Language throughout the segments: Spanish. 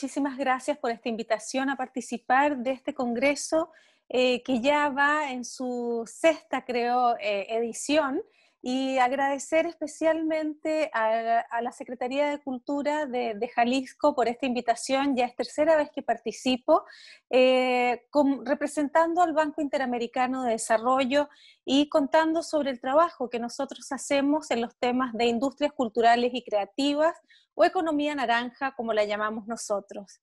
muchísimas gracias por esta invitación a participar de este congreso eh, que ya va en su sexta, creo, eh, edición y agradecer especialmente a, la Secretaría de Cultura de, Jalisco por esta invitación. Ya es tercera vez que participo, eh, representando al Banco Interamericano de Desarrollo y contando sobre el trabajo que nosotros hacemos en los temas de industrias culturales y creativas o economía naranja, como la llamamos nosotros.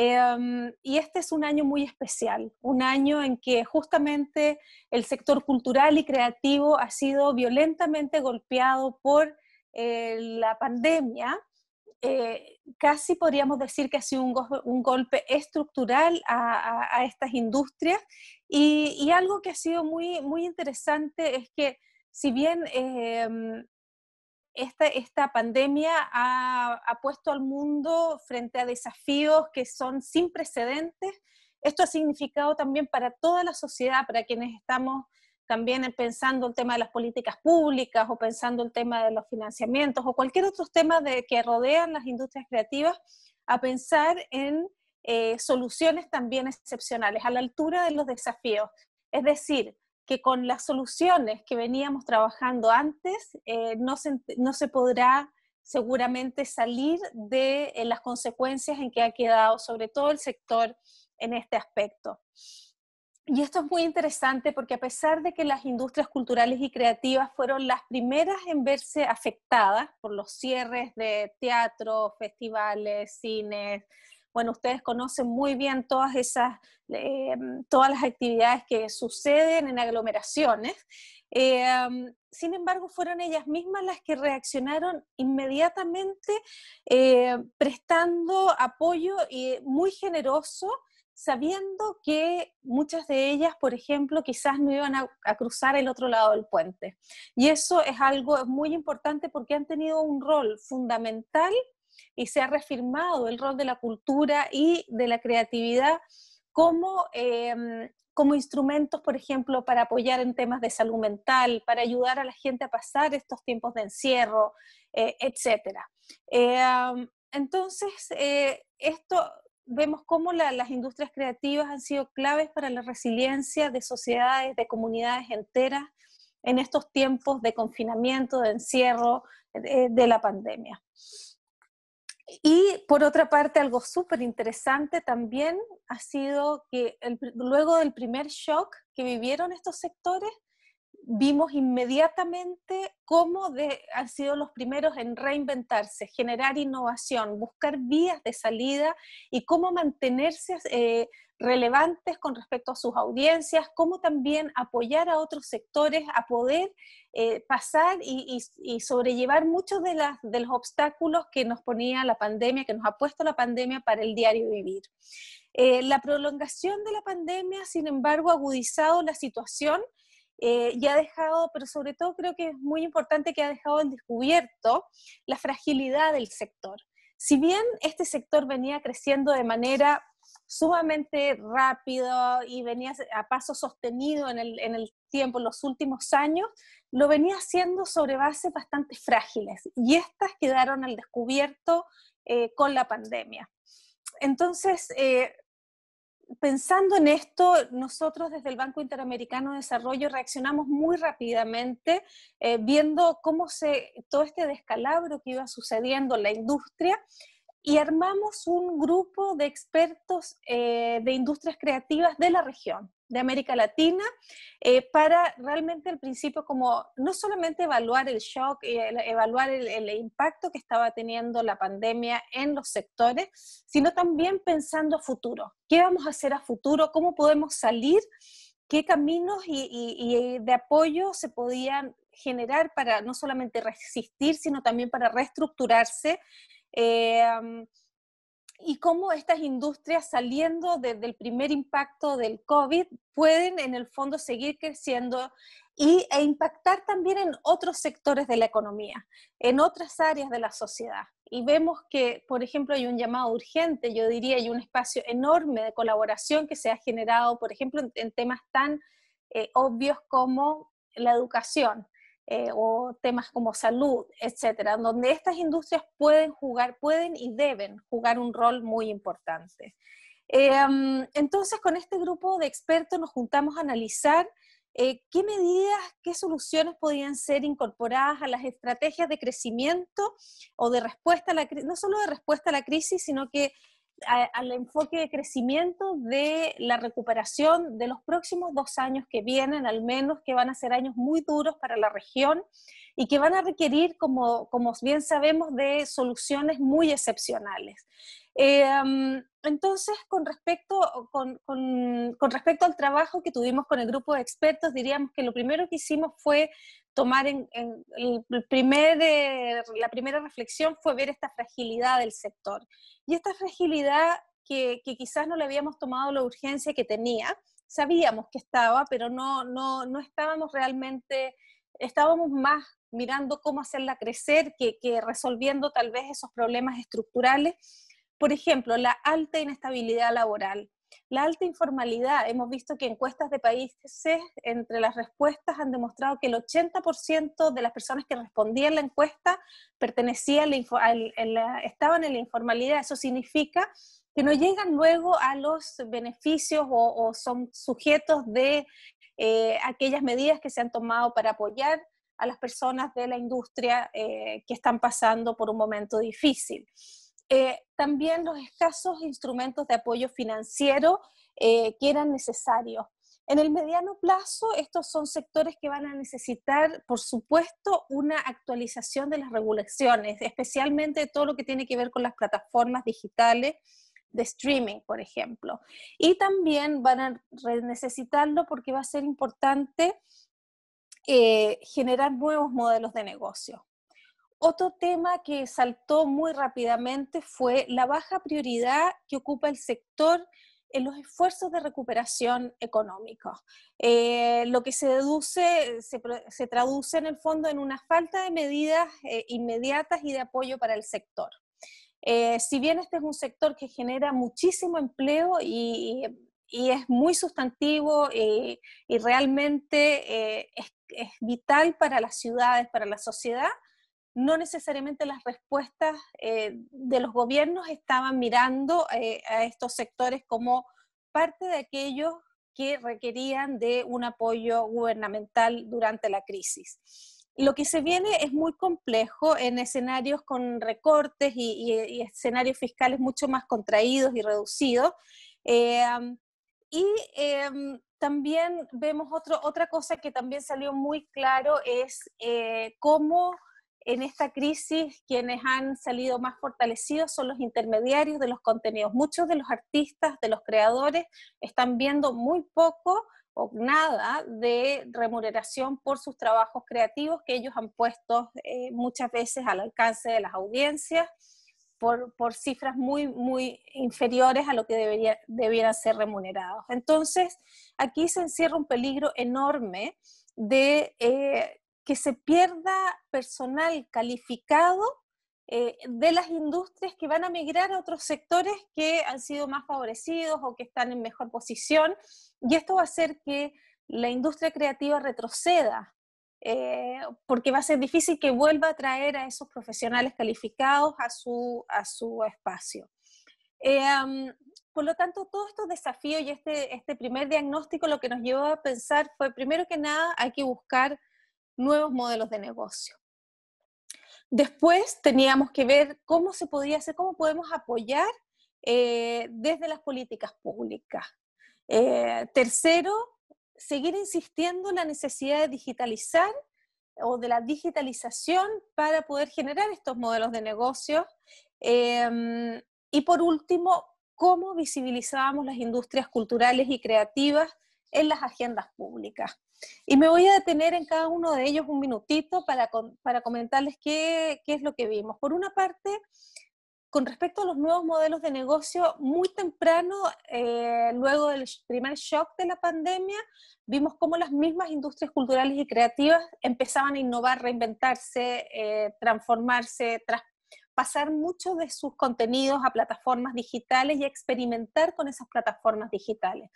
Em, y este es un año muy especial, un año en que justamente el sector cultural y creativo ha sido violentamente golpeado por eh, la pandemia. Eh, casi podríamos decir que ha sido un, golpe estructural a, estas industrias y, y, algo que ha sido muy, muy interesante es que si bien em, esta, pandemia ha, puesto al mundo frente a desafíos que son sin precedentes. Esto ha significado también para toda la sociedad, para quienes estamos también pensando el tema de las políticas públicas o pensando el tema de los financiamientos o cualquier otro tema de, que rodean las industrias creativas, a pensar en eh, soluciones también excepcionales, a la altura de los desafíos. Es decir, que con las soluciones que veníamos trabajando antes eh, no, se, no, se, podrá seguramente salir de eh, las consecuencias en que ha quedado sobre todo el sector en este aspecto. Y esto es muy interesante porque a pesar de que las industrias culturales y creativas fueron las primeras en verse afectadas por los cierres de teatros, festivales, cines, bueno, ustedes conocen muy bien todas esas, eh, todas las actividades que suceden en aglomeraciones. Em, sin embargo, fueron ellas mismas las que reaccionaron inmediatamente eh, prestando apoyo muy generoso sabiendo que muchas de ellas, por ejemplo, quizás no iban a, cruzar el otro lado del puente. Y eso es algo muy importante porque han tenido un rol fundamental y se ha reafirmado el rol de la cultura y de la creatividad em, como, instrumentos, por ejemplo, para apoyar en temas de salud mental, para ayudar a la gente a pasar estos tiempos de encierro, eh, etc. Em, entonces, eh, esto vemos cómo las industrias creativas han sido claves para la resiliencia de sociedades, de comunidades enteras en estos tiempos de confinamiento, de encierro, eh, de la pandemia. Y por otra parte, algo súper interesante también ha sido que luego del primer shock que vivieron estos sectores, vimos inmediatamente cómo de, han sido los primeros en reinventarse, generar innovación, buscar vías de salida y cómo mantenerse eh, relevantes con respecto a sus audiencias, como también apoyar a otros sectores a poder eh, pasar y, sobrellevar muchos de, los obstáculos que nos ponía la pandemia, que nos ha puesto la pandemia para el diario vivir. Eh, la prolongación de la pandemia, sin embargo, ha agudizado la situación eh, y ha dejado, pero sobre todo creo que es muy importante que ha dejado en descubierto la fragilidad del sector. Si bien este sector venía creciendo de manera sumamente rápido y venía a paso sostenido en el, en el tiempo, en los últimos años, lo venía haciendo sobre bases bastante frágiles y estas quedaron al descubierto eh, con la pandemia. Entonces, eh, pensando en esto, nosotros desde el Banco Interamericano de Desarrollo reaccionamos muy rápidamente, eh, viendo cómo se, todo este descalabro que iba sucediendo en la industria y armamos un grupo de expertos eh, de industrias creativas de la región, de América Latina, eh, para realmente al principio como no solamente evaluar el shock, y eh, evaluar el, impacto que estaba teniendo la pandemia en los sectores, sino también pensando a futuro. ¿Qué vamos a hacer a futuro? ¿Cómo podemos salir? ¿Qué caminos y, y de apoyo se podían generar para no solamente resistir, sino también para reestructurarse Em, y cómo estas industrias saliendo desde el primer impacto del COVID pueden en el fondo seguir creciendo y, e impactar también en otros sectores de la economía, en otras áreas de la sociedad. Y vemos que, por ejemplo, hay un llamado urgente, yo diría, hay un espacio enorme de colaboración que se ha generado, por ejemplo, en, temas tan eh, obvios como la educación. Eh, o temas como salud, etcétera, donde estas industrias pueden jugar, pueden y deben jugar un rol muy importante. Em, entonces, con este grupo de expertos nos juntamos a analizar eh, qué medidas, qué soluciones podían ser incorporadas a las estrategias de crecimiento o de respuesta a la crisis, no solo de respuesta a la crisis, sino que al enfoque de crecimiento de la recuperación de los próximos dos años que vienen, al menos que van a ser años muy duros para la región y que van a requerir, como, como bien sabemos, de soluciones muy excepcionales. Eh, entonces, con respecto, con, con, con respecto al trabajo que tuvimos con el grupo de expertos, diríamos que lo primero que hicimos fue tomar en, el primer, de eh, la primera reflexión fue ver esta fragilidad del sector. Y esta fragilidad que, que, quizás no le habíamos tomado la urgencia que tenía, sabíamos que estaba, pero no, no, no estábamos realmente, estábamos más mirando cómo hacerla crecer que, que resolviendo tal vez esos problemas estructurales. Por ejemplo, la alta inestabilidad laboral la alta informalidad, hemos visto que encuestas de países entre las respuestas han demostrado que el 80% de las personas que respondían la encuesta pertenecían a estaban en la informalidad. Eso significa que no llegan luego a los beneficios o, son sujetos de eh, aquellas medidas que se han tomado para apoyar a las personas de la industria eh, que están pasando por un momento difícil. Eh, también los escasos instrumentos de apoyo financiero eh, que eran necesarios. En el mediano plazo, estos son sectores que van a necesitar, por supuesto, una actualización de las regulaciones, especialmente todo lo que tiene que ver con las plataformas digitales de streaming, por ejemplo. Y también van a necesitarlo porque va a ser importante eh, generar nuevos modelos de negocio. Otro tema que saltó muy rápidamente fue la baja prioridad que ocupa el sector en los esfuerzos de recuperación económica. Eh, lo que se deduce, se, traduce en el fondo en una falta de medidas eh, inmediatas y de apoyo para el sector. Eh, si bien este es un sector que genera muchísimo empleo y, es muy sustantivo y, realmente es vital para las ciudades, para la sociedad, no necesariamente las respuestas eh, de los gobiernos estaban mirando eh, a estos sectores como parte de aquellos que requerían de un apoyo gubernamental durante la crisis. Lo que se viene es muy complejo en escenarios con recortes y, escenarios fiscales mucho más contraídos y reducidos. Eh, y em, también vemos otra cosa que también salió muy claro es cómo en esta crisis quienes han salido más fortalecidos son los intermediarios de los contenidos. Muchos de los artistas, de los creadores, están viendo muy poco o nada de remuneración por sus trabajos creativos que ellos han puesto eh, muchas veces al alcance de las audiencias por, cifras muy, muy inferiores a lo que debería, debieran ser remunerados. Entonces, aquí se encierra un peligro enorme de eh, que se pierda personal calificado eh, de las industrias que van a migrar a otros sectores que han sido más favorecidos o que están en mejor posición. Y esto va a hacer que la industria creativa retroceda, eh, porque va a ser difícil que vuelva a traer a esos profesionales calificados a su, a su espacio. Eh, por lo tanto, todos estos desafíos y este, este primer diagnóstico lo que nos llevó a pensar fue, primero que nada, hay que buscar nuevos modelos de negocio. Después teníamos que ver cómo se podía hacer, cómo podemos apoyar eh, desde las políticas públicas. Eh, tercero, seguir insistiendo en la necesidad de digitalizar o de la digitalización para poder generar estos modelos de negocio. Em, y por último, cómo visibilizábamos las industrias culturales y creativas en las agendas públicas. Y me voy a detener en cada uno de ellos un minutito para, para comentarles qué, qué es lo que vimos. Por una parte, con respecto a los nuevos modelos de negocio, muy temprano, eh, luego del primer shock de la pandemia, vimos cómo las mismas industrias culturales y creativas empezaban a innovar, reinventarse, eh, transformarse, pasar mucho de sus contenidos a plataformas digitales y experimentar con esas plataformas digitales.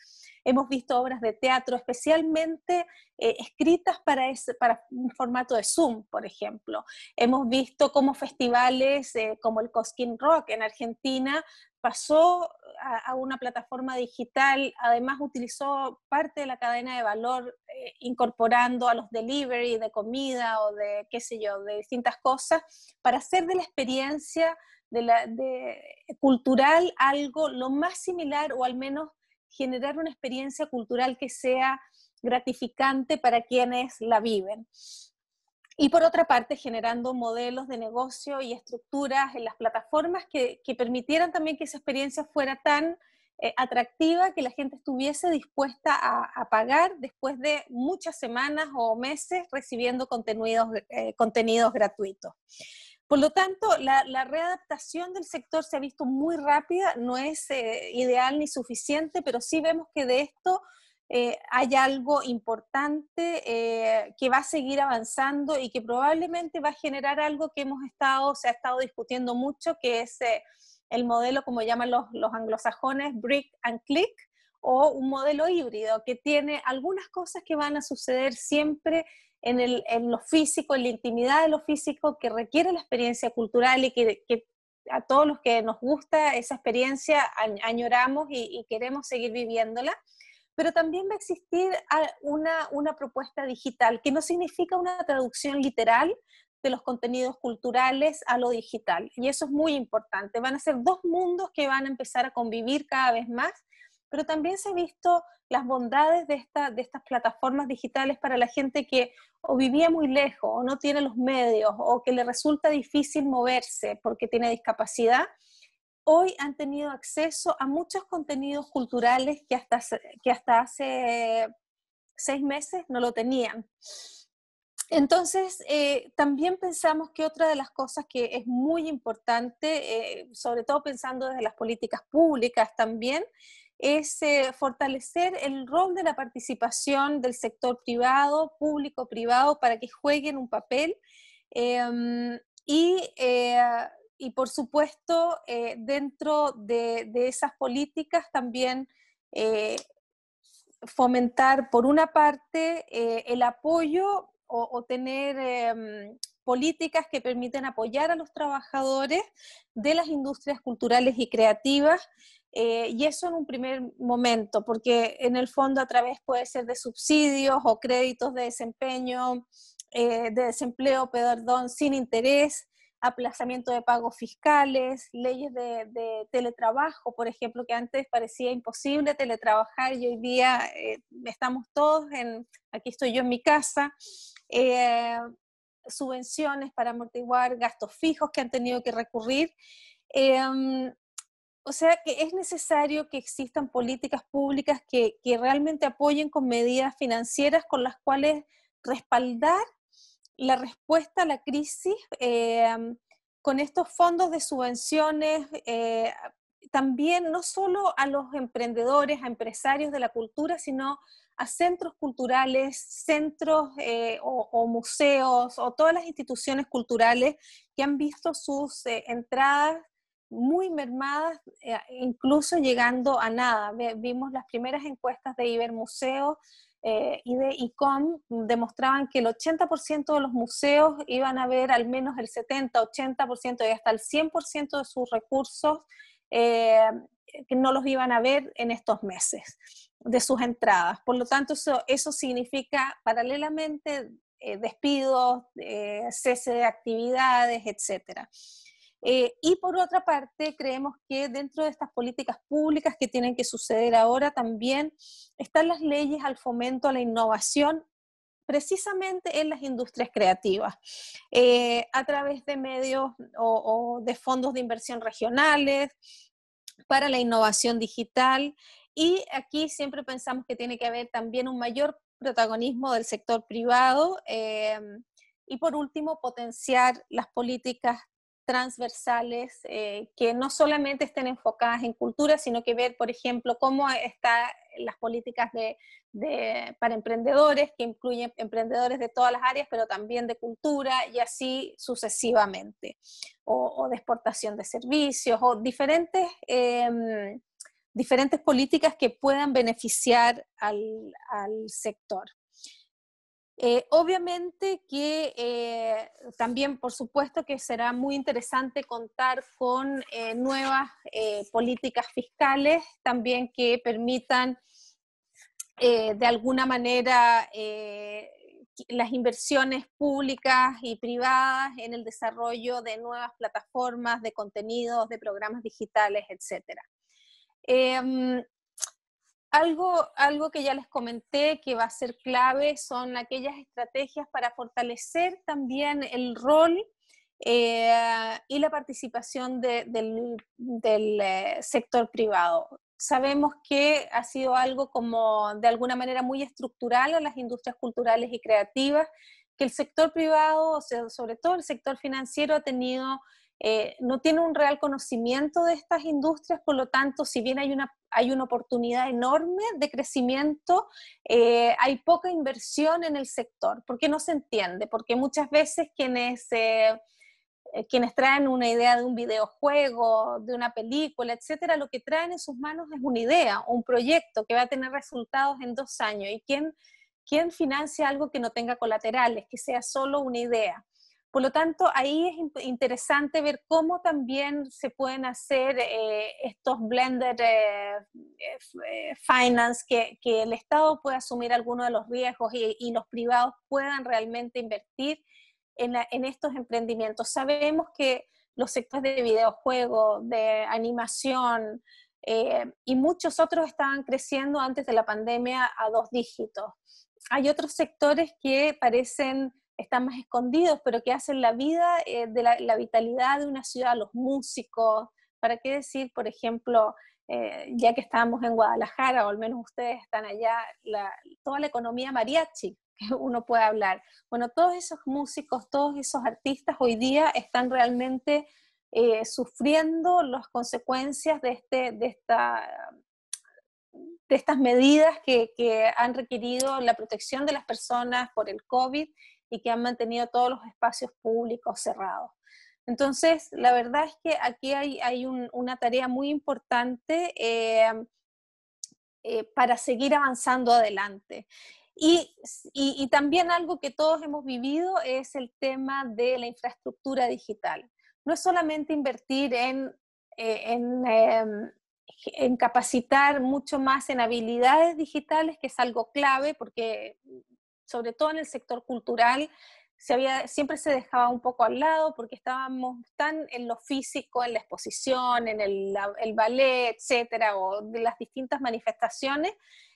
Hemos visto obras de teatro especialmente eh, escritas para, ese, para un formato de Zoom, por ejemplo. Hemos visto como festivales eh, como el Cosquín Rock en Argentina pasó a, una plataforma digital, además utilizó parte de la cadena de valor eh, incorporando a los delivery de comida o de qué sé yo, de distintas cosas, para hacer de la experiencia cultural algo lo más similar o al menos generar una experiencia cultural que sea gratificante para quienes la viven y por otra parte generando modelos de negocio y estructuras en las plataformas que, permitieran también que esa experiencia fuera tan eh, atractiva que la gente estuviese dispuesta a, pagar después de muchas semanas o meses recibiendo contenidos, eh, contenidos gratuitos. Por lo tanto, la, readaptación del sector se ha visto muy rápida, no es eh, ideal ni suficiente, pero sí vemos que de esto eh, hay algo importante eh, que va a seguir avanzando y que probablemente va a generar algo que hemos estado, se ha estado discutiendo mucho, que es eh, el modelo, como llaman los, anglosajones, brick and click, o un modelo híbrido que tiene algunas cosas que van a suceder siempre en, lo físico, en la intimidad de lo físico, que requiere la experiencia cultural y que, a todos los que nos gusta esa experiencia añoramos y queremos seguir viviéndola pero también va a existir una, propuesta digital, que no significa una traducción literal de los contenidos culturales a lo digital. Y eso es muy importante. Van a ser dos mundos que van a empezar a convivir cada vez más, pero también se han visto las bondades de, de estas plataformas digitales para la gente que o vivía muy lejos, o no tiene los medios, o que le resulta difícil moverse porque tiene discapacidad hoy han tenido acceso a muchos contenidos culturales que hasta, que hasta hace seis meses no lo tenían. Entonces, eh, también pensamos que otra de las cosas que es muy importante, eh, sobre todo pensando desde las políticas públicas también, es eh, fortalecer el rol de la participación del sector privado, público-privado, para que jueguen un papel em, y y por supuesto, eh, dentro de, esas políticas también eh, fomentar, por una parte, eh, el apoyo o, tener em, políticas que permiten apoyar a los trabajadores de las industrias culturales y creativas. y eso en un primer momento, porque en el fondo a través puede ser de subsidios o créditos de desempeño, de desempleo, perdón, sin interés, aplazamiento de pagos fiscales, leyes de, teletrabajo, por ejemplo, que antes parecía imposible teletrabajar y hoy día eh, estamos todos en, aquí estoy yo en mi casa, eh, subvenciones para amortiguar gastos fijos que han tenido que recurrir. Em, o sea que es necesario que existan políticas públicas que, que realmente apoyen con medidas financieras con las cuales respaldar la respuesta a la crisis em, con estos fondos de subvenciones, eh, también no solo a los emprendedores, a empresarios de la cultura, sino a centros culturales, centros eh, o, o, museos o todas las instituciones culturales que han visto sus eh, entradas muy mermadas, incluso llegando a nada. Vimos las primeras encuestas de Ibermuseo eh, y de ICOM demostraban que el 80% de los museos iban a ver al menos el 70, 80% y hasta el 100% de sus recursos eh, que no los iban a ver en estos meses de sus entradas. Por lo tanto, eso, significa paralelamente eh, despidos, cese de actividades, etcétera. Eh, y por otra parte, creemos que dentro de estas políticas públicas que tienen que suceder ahora también están las leyes al fomento a la innovación precisamente en las industrias creativas, eh, a través de medios o, de fondos de inversión regionales para la innovación digital. Y aquí siempre pensamos que tiene que haber también un mayor protagonismo del sector privado eh, y por último potenciar las políticas transversales eh, que no solamente estén enfocadas en cultura, sino que ver, por ejemplo, cómo están las políticas de, para emprendedores, que incluyen emprendedores de todas las áreas, pero también de cultura y así sucesivamente, o, de exportación de servicios, o diferentes, em, diferentes políticas que puedan beneficiar al sector. Eh, obviamente que eh, también, por supuesto, que será muy interesante contar con eh, nuevas políticas fiscales, también que permitan de alguna manera las inversiones públicas y privadas en el desarrollo de nuevas plataformas, de contenidos, de programas digitales, etcétera. Em, algo, algo que ya les comenté que va a ser clave son aquellas estrategias para fortalecer también el rol eh, y la participación del, eh, sector privado. Sabemos que ha sido algo como de alguna manera muy estructural a las industrias culturales y creativas, que el sector privado, o sea, sobre todo el sector financiero, ha tenido eh, no tiene un real conocimiento de estas industrias, por lo tanto, si bien hay una, oportunidad enorme de crecimiento, eh, hay poca inversión en el sector, porque no se entiende, porque muchas veces quienes... Eh, quienes traen una idea de un videojuego, de una película, etcétera, lo que traen en sus manos es una idea, un proyecto que va a tener resultados en dos años. ¿Y quién, quién financia algo que no tenga colaterales, que sea solo una idea? Por lo tanto, ahí es interesante ver cómo también se pueden hacer eh, estos blended eh, eh, finance, que, el Estado pueda asumir algunos de los riesgos y, los privados puedan realmente invertir en, estos emprendimientos. Sabemos que los sectores de videojuegos, de animación, y muchos otros estaban creciendo antes de la pandemia a dos dígitos. Hay otros sectores que parecen están más escondidos, pero que hacen la vida eh, de la, vitalidad de una ciudad, los músicos, para qué decir, por ejemplo, eh, ya que estábamos en Guadalajara, o al menos ustedes están allá, toda la economía mariachi que uno puede hablar. Bueno, todos esos músicos, todos esos artistas hoy día están realmente eh, sufriendo las consecuencias de, este, de esta de estas medidas que, han requerido la protección de las personas por el COVID y que han mantenido todos los espacios públicos cerrados. Entonces, la verdad es que aquí hay, una tarea muy importante eh, eh, para seguir avanzando adelante. Y, también algo que todos hemos vivido es el tema de la infraestructura digital. No es solamente invertir en, eh, en, em, en capacitar mucho más en habilidades digitales, que es algo clave porque sobre todo en el sector cultural, siempre se dejaba un poco al lado porque estábamos tan en lo físico, en la exposición, en el, ballet, etcétera, o de las distintas manifestaciones,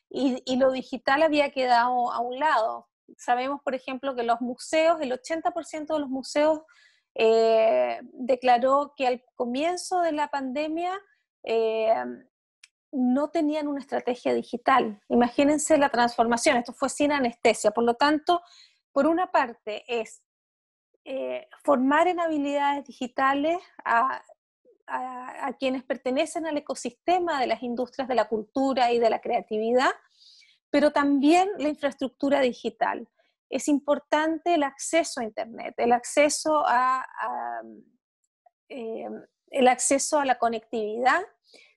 y, lo digital había quedado a un lado. Sabemos, por ejemplo, que los museos, el 80% de los museos eh, declaró que al comienzo de la pandemia eh, no tenían una estrategia digital. Imagínense la transformación, esto fue sin anestesia. Por lo tanto, por una parte es eh, formar en habilidades digitales a, quienes pertenecen al ecosistema de las industrias de la cultura y de la creatividad, pero también la infraestructura digital. Es importante el acceso a Internet, el acceso eh, el acceso a la conectividad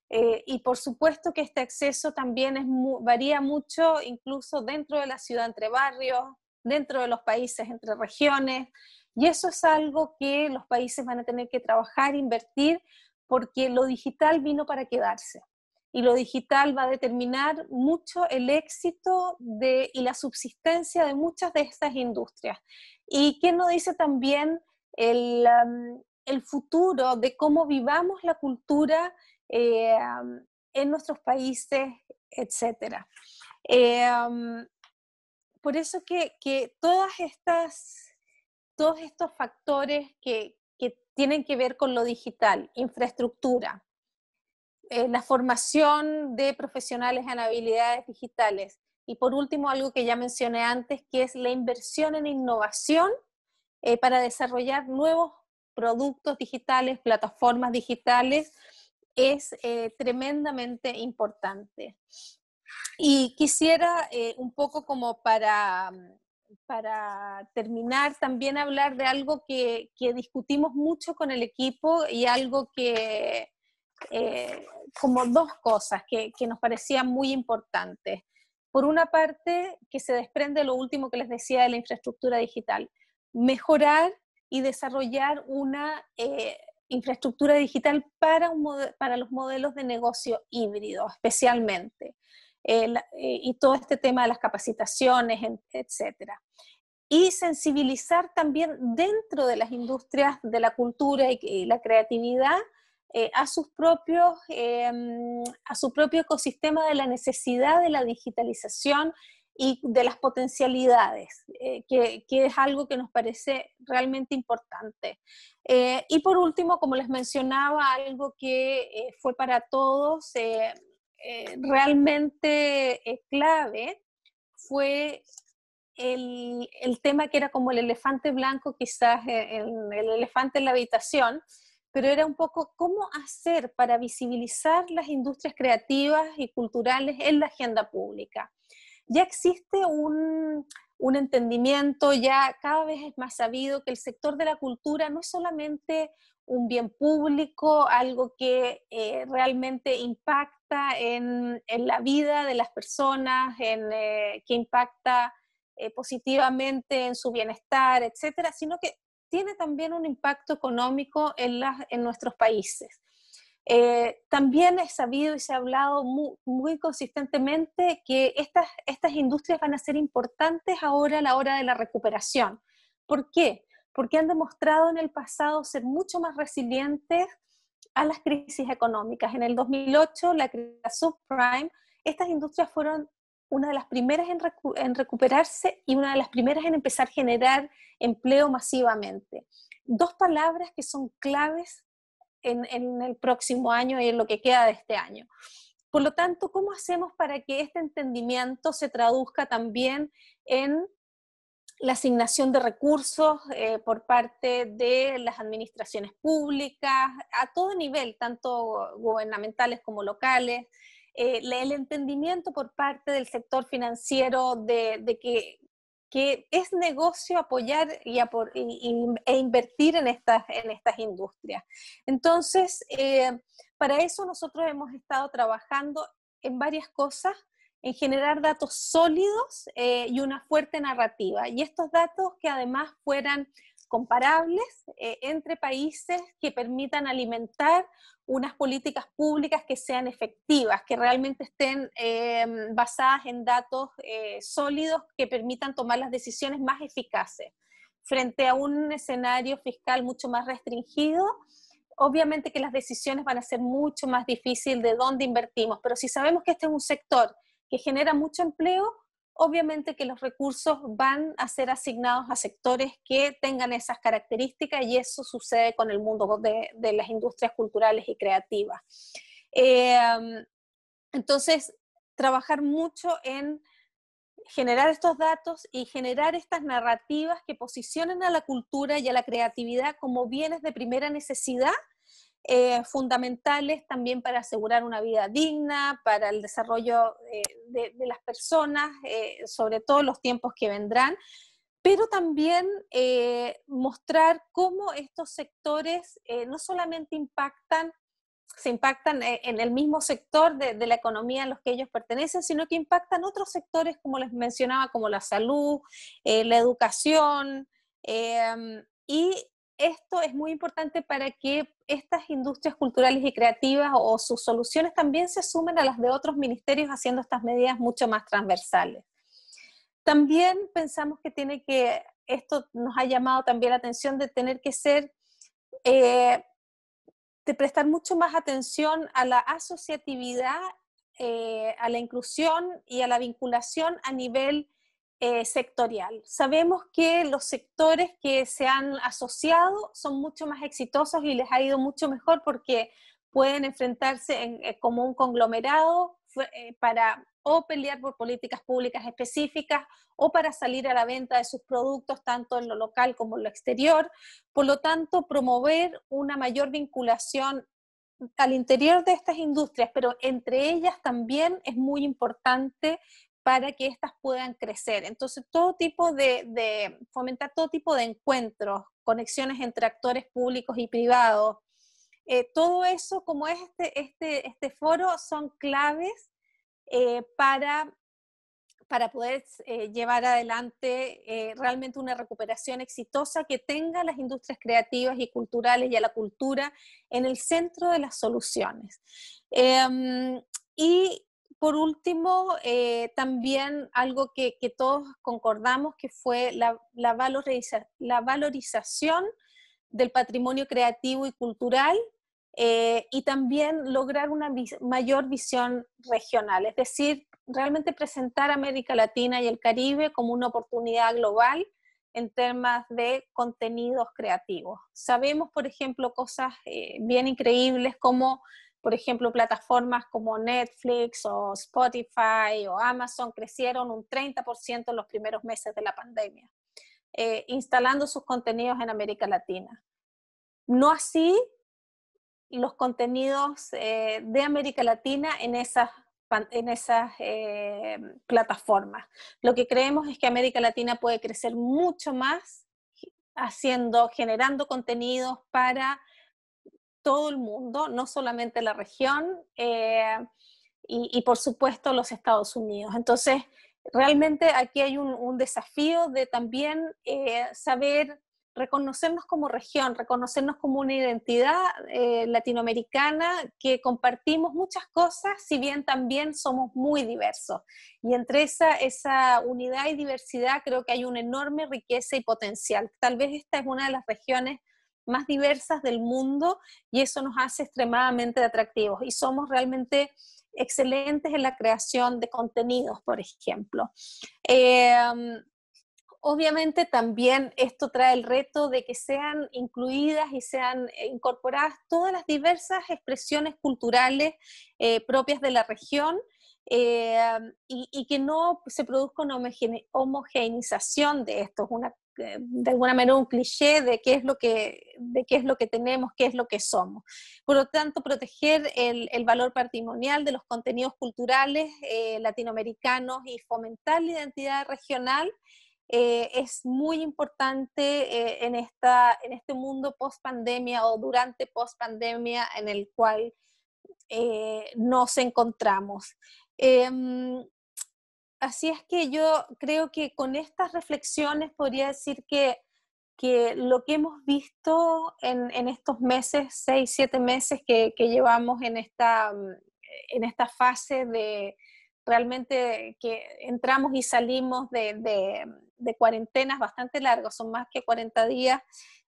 eh, y por supuesto que este acceso también varía mucho, incluso dentro de la ciudad, entre barrios, dentro de los países, entre regiones. Y eso es algo que los países van a tener que trabajar, invertir, porque lo digital vino para quedarse. Y lo digital va a determinar mucho el éxito de, y la subsistencia de muchas de estas industrias. Y qué nos dice también el, um, el futuro de cómo vivamos la cultura eh, en nuestros países, etcétera eh, por eso que, que, todas estas, todos estos factores que, que, tienen que ver con lo digital, infraestructura, eh, la formación de profesionales en habilidades digitales, y por último, algo que ya mencioné antes, que es la inversión en innovación para desarrollar nuevos productos digitales, plataformas digitales es eh, tremendamente importante. Y quisiera eh, un poco como para, para terminar también hablar de algo que, discutimos mucho con el equipo y algo que, eh, como dos cosas que, nos parecían muy importantes. Por una parte, que se desprende lo último que les decía de la infraestructura digital, mejorar y desarrollar una infraestructura digital para, los modelos de negocio híbrido, especialmente, eh, eh, y todo este tema de las capacitaciones, etcétera. Y sensibilizar también dentro de las industrias de la cultura y, la creatividad eh, a, sus propios, em, a su propio ecosistema de la necesidad de la digitalización y de las potencialidades, eh, que, es algo que nos parece realmente importante. Eh, y por último, como les mencionaba, algo que eh, fue para todos realmente clave fue el, tema que era como el elefante blanco, quizás el elefante en la habitación, pero era un poco cómo hacer para visibilizar las industrias creativas y culturales en la agenda pública ya existe un, entendimiento, ya cada vez es más sabido que el sector de la cultura no es solamente un bien público, algo que eh, realmente impacta en, la vida de las personas, eh, que impacta eh, positivamente en su bienestar, etcétera, sino que tiene también un impacto económico en, las, en nuestros países. Eh, también es sabido y se ha hablado muy, consistentemente que estas, estas industrias van a ser importantes ahora a la hora de la recuperación. ¿Por qué? Porque han demostrado en el pasado ser mucho más resilientes a las crisis económicas. En el 2008, la crisis subprime, estas industrias fueron una de las primeras en, en recuperarse y una de las primeras en empezar a generar empleo masivamente. Dos palabras que son claves en, el próximo año y en lo que queda de este año. Por lo tanto, ¿cómo hacemos para que este entendimiento se traduzca también en la asignación de recursos eh, por parte de las administraciones públicas a todo nivel, tanto gubernamentales como locales, eh, el entendimiento por parte del sector financiero de, que que es negocio apoyar y, e invertir en estas, en estas industrias. Entonces, eh, para eso nosotros hemos estado trabajando en varias cosas, en generar datos sólidos eh, y una fuerte narrativa. Y estos datos que además fueran comparables eh, entre países que permitan alimentar unas políticas públicas que sean efectivas, que realmente estén eh, basadas en datos eh, sólidos que permitan tomar las decisiones más eficaces frente a un escenario fiscal mucho más restringido obviamente que las decisiones van a ser mucho más difíciles de dónde invertimos, pero si sabemos que este es un sector que genera mucho empleo, obviamente que los recursos van a ser asignados a sectores que tengan esas características y eso sucede con el mundo de, las industrias culturales y creativas. Eh, entonces, trabajar mucho en generar estos datos y generar estas narrativas que posicionen a la cultura y a la creatividad como bienes de primera necesidad eh, fundamentales también para asegurar una vida digna, para el desarrollo eh, de, las personas, eh, sobre todo los tiempos que vendrán, pero también mostrar cómo estos sectores no solamente impactan, se impactan en el mismo sector de, la economía en los que ellos pertenecen, sino que impactan otros sectores, como les mencionaba, como la salud, la educación, y esto es muy importante para que estas industrias culturales y creativas o sus soluciones también se sumen a las de otros ministerios haciendo estas medidas mucho más transversales. También pensamos que tiene que, esto nos ha llamado también la atención de tener que ser, eh, de prestar mucho más atención a la asociatividad, eh, a la inclusión y a la vinculación a nivel eh, sectorial. Sabemos que los sectores que se han asociado son mucho más exitosos y les ha ido mucho mejor porque pueden enfrentarse eh, como un conglomerado eh, para o pelear por políticas públicas específicas o para salir a la venta de sus productos tanto en lo local como en lo exterior. Por lo tanto, promover una mayor vinculación al interior de estas industrias, pero entre ellas también es muy importante para que éstas puedan crecer. Entonces, todo tipo de, fomentar todo tipo de encuentros, conexiones entre actores públicos y privados, eh, todo eso, como es este, este, este foro, son claves eh, para, para poder eh, llevar adelante realmente una recuperación exitosa que tenga las industrias creativas y culturales y a la cultura en el centro de las soluciones. Em, y por último, eh, también algo que, todos concordamos que fue la, valorización del patrimonio creativo y cultural eh, y también lograr una mayor visión regional, es decir, realmente presentar a América Latina y el Caribe como una oportunidad global en temas de contenidos creativos. Sabemos, por ejemplo, cosas eh, bien increíbles como por ejemplo, plataformas como Netflix o Spotify o Amazon crecieron un 30% en los primeros meses de la pandemia, eh, instalando sus contenidos en América Latina. No así los contenidos eh, de América Latina en esas, en esas eh, plataformas. Lo que creemos es que América Latina puede crecer mucho más haciendo, generando contenidos para todo el mundo, no solamente la región eh, y, por supuesto los Estados Unidos. Entonces, realmente aquí hay un, desafío de también eh, saber reconocernos como región, reconocernos como una identidad eh, latinoamericana que compartimos muchas cosas, si bien también somos muy diversos. Y entre esa, esa unidad y diversidad creo que hay una enorme riqueza y potencial. Tal vez esta es una de las regiones más diversas del mundo y eso nos hace extremadamente atractivos y somos realmente excelentes en la creación de contenidos, por ejemplo. Em, obviamente también esto trae el reto de que sean incluidas y sean eh, incorporadas todas las diversas expresiones culturales eh, propias de la región. Eh, y, que no se produzca una homogeneización de esto, es una eh, de alguna manera un cliché de qué es lo que, de qué es lo que tenemos, qué es lo que somos. Por lo tanto, proteger el, valor patrimonial de los contenidos culturales eh, latinoamericanos y fomentar la identidad regional eh, es muy importante en, esta, en este mundo post pandemia o durante post pandemia en el cual nos encontramos. Em, así es que yo creo que con estas reflexiones podría decir que, lo que hemos visto en, estos meses, seis, siete meses que, llevamos mm, en esta, fase de, realmente que entramos y salimos de, cuarentenas bastante largas, son más que 40 días,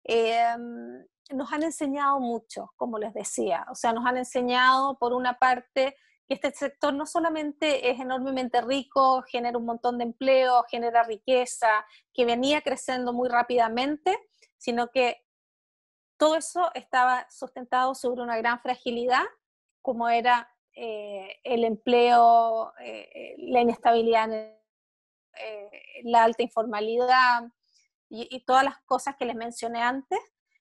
em, nos han enseñado mucho, como les decía. O sea, nos han enseñado, por una parte, este sector no solamente es enormemente rico, genera un montón de empleo, genera riqueza, que venía creciendo muy rápidamente, sino que todo eso estaba sustentado sobre una gran fragilidad, como era eh, el empleo, eh, la inestabilidad, eh, la alta informalidad y todas las cosas que les mencioné antes,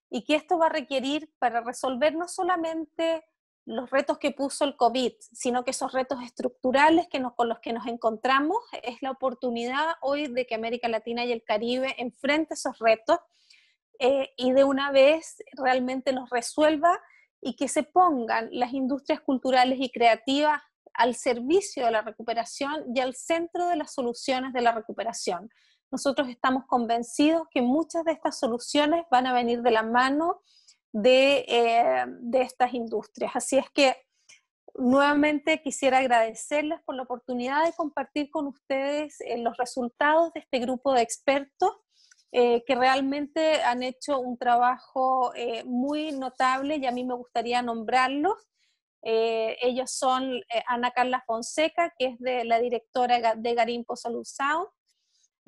y que esto va a requerir para resolver no solamente los retos que puso el COVID, sino que esos retos estructurales con los que nos encontramos es la oportunidad hoy de que América Latina y el Caribe enfrente esos retos eh, y de una vez realmente los resuelva y que se pongan las industrias culturales y creativas al servicio de la recuperación y al centro de las soluciones de la recuperación. Nosotros estamos convencidos que muchas de estas soluciones van a venir de la mano eh, de, estas industrias. Así es que nuevamente quisiera agradecerles por la oportunidad de compartir con ustedes eh, los resultados de este grupo de expertos eh, que realmente han hecho un trabajo muy notable y a mí me gustaría nombrarlos. ellos son Ana Carla Fonseca, que es de la directora de Garimpo Sound.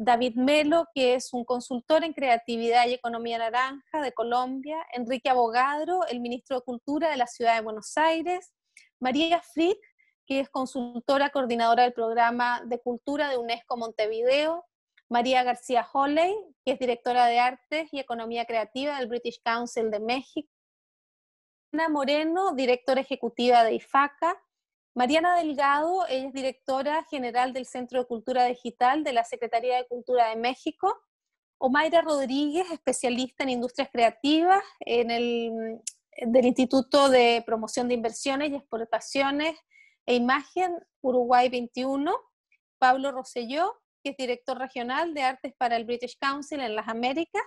David Melo, que es un consultor en creatividad y economía naranja de Colombia, Enrique Abogadro, el ministro de Cultura de la Ciudad de Buenos Aires, María Frick, que es consultora coordinadora del programa de cultura de UNESCO Montevideo, María García Holley, que es directora de Artes y Economía Creativa del British Council de México, Ana Moreno, directora ejecutiva de IFACA, Mariana Delgado, ella es directora general del Centro de Cultura Digital de la Secretaría de Cultura de México. Omaira Rodríguez, especialista en industrias creativas en el, mm, del Instituto de Promoción de Inversiones y Exportaciones e Imagen Uruguay 21. Pablo Roselló, que es director regional de artes para el British Council en las Américas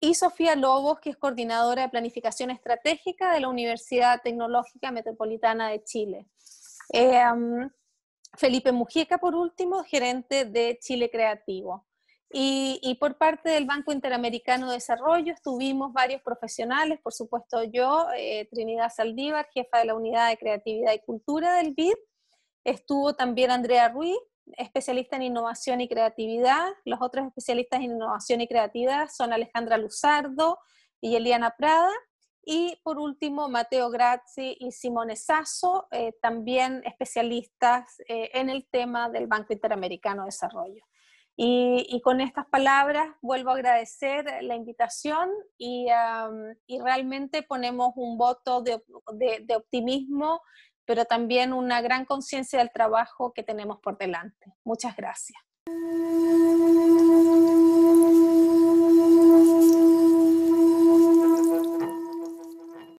y Sofía Lobos, que es coordinadora de planificación estratégica de la Universidad Tecnológica Metropolitana de Chile. Eh, um, Felipe Mujica, por último, gerente de Chile Creativo. Y, por parte del Banco Interamericano de Desarrollo estuvimos varios profesionales, por supuesto yo, eh, Trinidad Saldívar, jefa de la Unidad de Creatividad y Cultura del BID, estuvo también Andrea Ruiz, especialista en innovación y creatividad. Los otros especialistas en innovación y creatividad son Alejandra Luzardo y Eliana Prada. Y por último, Mateo Grazzi y Simone Sasso, eh, también especialistas eh, en el tema del Banco Interamericano de Desarrollo. Y, con estas palabras vuelvo a agradecer la invitación y, realmente ponemos un voto de, de optimismo pero también una gran conciencia del trabajo que tenemos por delante. Muchas gracias.